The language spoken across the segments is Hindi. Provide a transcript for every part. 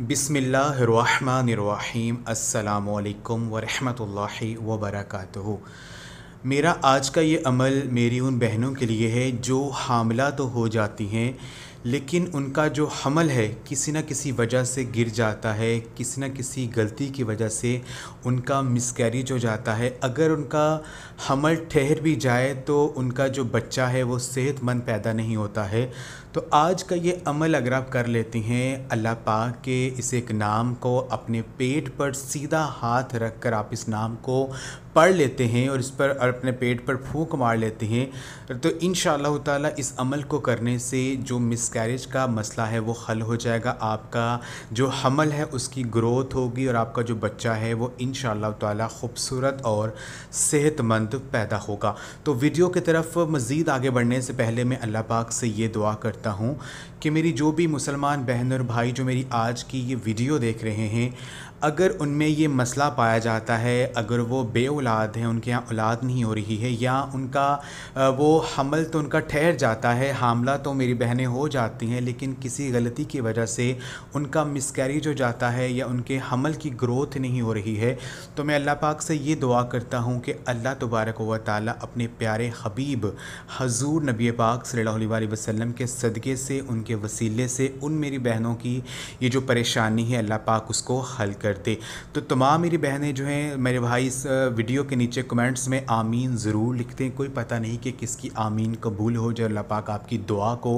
बिसमीम अल्लाम वरहमतुल्लाहि वर्क मेरा आज का ये अमल मेरी उन बहनों के लिए है जो हामला तो हो जाती हैं लेकिन उनका जो हमल है किसी न किसी वजह से गिर जाता है किसी न किसी गलती की वजह से उनका मिसकैरिज हो जाता है अगर उनका हमल ठहर भी जाए तो उनका जो बच्चा है वो सेहतमंद पैदा नहीं होता है तो आज का ये अमल अगर आप कर लेती हैं अल्लाह पाक के इस एक नाम को अपने पेट पर सीधा हाथ रख कर आप इस नाम को पढ़ लेते हैं और इस पर अपने पेट पर फूंक मार लेते हैं तो इन ताला इस अमल को करने से जो मिसकैरेज का मसला है वो हल हो जाएगा आपका जो हमल है उसकी ग्रोथ होगी और आपका जो बच्चा है वो इन ताला खूबसूरत और सेहतमंद पैदा होगा तो वीडियो की तरफ मज़ीद आगे बढ़ने से पहले मैं अल्लाह पाक से ये दुआ करता हूँ कि मेरी जो भी मुसलमान बहन और भाई जो मेरी आज की ये वीडियो देख रहे हैं अगर उनमें ये मसला पाया जाता है अगर वो बे औलाद हैं उनके यहाँ औलाद नहीं हो रही है या उनका वो हमल तो उनका ठहर जाता है हामला तो मेरी बहनें हो जाती हैं लेकिन किसी गलती की वजह से उनका मिसकैरेज हो जाता है या उनके हमल की ग्रोथ नहीं हो रही है तो मैं अल्लाह पाक से ये दुआ करता हूँ कि अल्लाह तबारक व ताली अपने प्यारे हबीब हजूर नबी पाक सल्ला वसम के सदक़े से उनके वसीले से उन मेरी बहनों की ये जो परेशानी है अल्लाह पाक उसको हल कर करते तो तमाम मेरी बहनें जो हैं मेरे भाई इस वीडियो के नीचे कमेंट्स में आमीन ज़रूर लिखते हैं कोई पता नहीं कि किसकी आमीन कबूल हो जो अल्लाह पाक आपकी दुआ को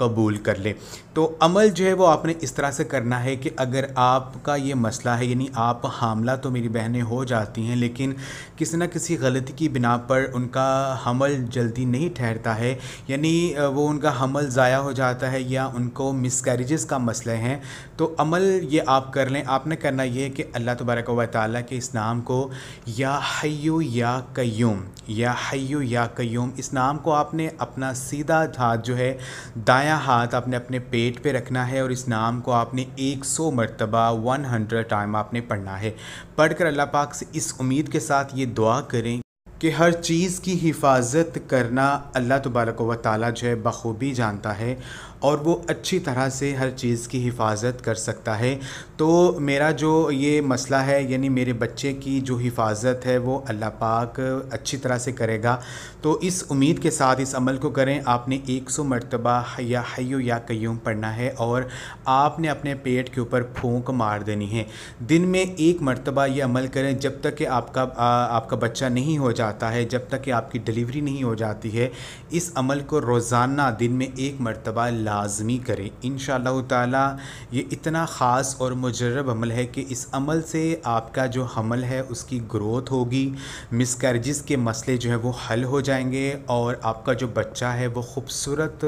कबूल कर ले तो अमल जो है वो आपने इस तरह से करना है कि अगर आपका ये मसला है यानी आप हामला तो मेरी बहनें हो जाती हैं लेकिन किसी न किसी गलती की बिना पर उनका हमल जल्दी नहीं ठहरता है यानी वो उनका हमल ज़ाया हो जाता है या उनको मिसकैरेजेस का मसले हैं तो अमल ये आप कर लें आपने करना ये है कि अल्लाह तबारक व ताली के इस नाम को या हयो या कयूम या हयो या कयूम इस नाम को आपने अपना सीधा धात जो है दाएँ बायां हाथ आपने अपने पेट पे रखना है और इस नाम को आपने 100 मरतबा 100 टाइम आपने पढ़ना है पढ़कर अल्लाह पाक से इस उम्मीद के साथ ये दुआ करें कि हर चीज़ की हिफाजत करना अल्लाह तबारक व ताली जो है बखूबी जानता है और वो अच्छी तरह से हर चीज़ की हिफाजत कर सकता है तो मेरा जो ये मसला है यानी मेरे बच्चे की जो हिफाजत है वो अल्लाह पाक अच्छी तरह से करेगा तो इस उम्मीद के साथ इस अमल को करें आपने एक सौ मरतबा या हयो या कयूम पढ़ना है और आपने अपने पेट के ऊपर फूंक मार देनी है दिन में एक मरतबा ये अमल करें जब तक कि आपका आ, आपका बच्चा नहीं हो जाता जाता है जब तक कि आपकी डिलीवरी नहीं हो जाती है इस अमल को रोज़ाना दिन में एक मरतबा लाजमी करें इन ताला ये इतना ख़ास और मुजरब अमल है कि इस अमल से आपका जो हमल है उसकी ग्रोथ होगी मिसकर्जिस के मसले जो है वो हल हो जाएंगे और आपका जो बच्चा है वो खूबसूरत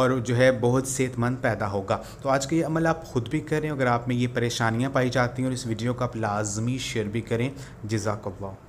और जो है बहुत सेहतमंद पैदा होगा तो आज का ये अमल आप ख़ुद भी करें अगर आप में ये परेशानियाँ पाई जाती हैं और इस वीडियो को आप लाजमी शेयर भी करें जजाकल्ला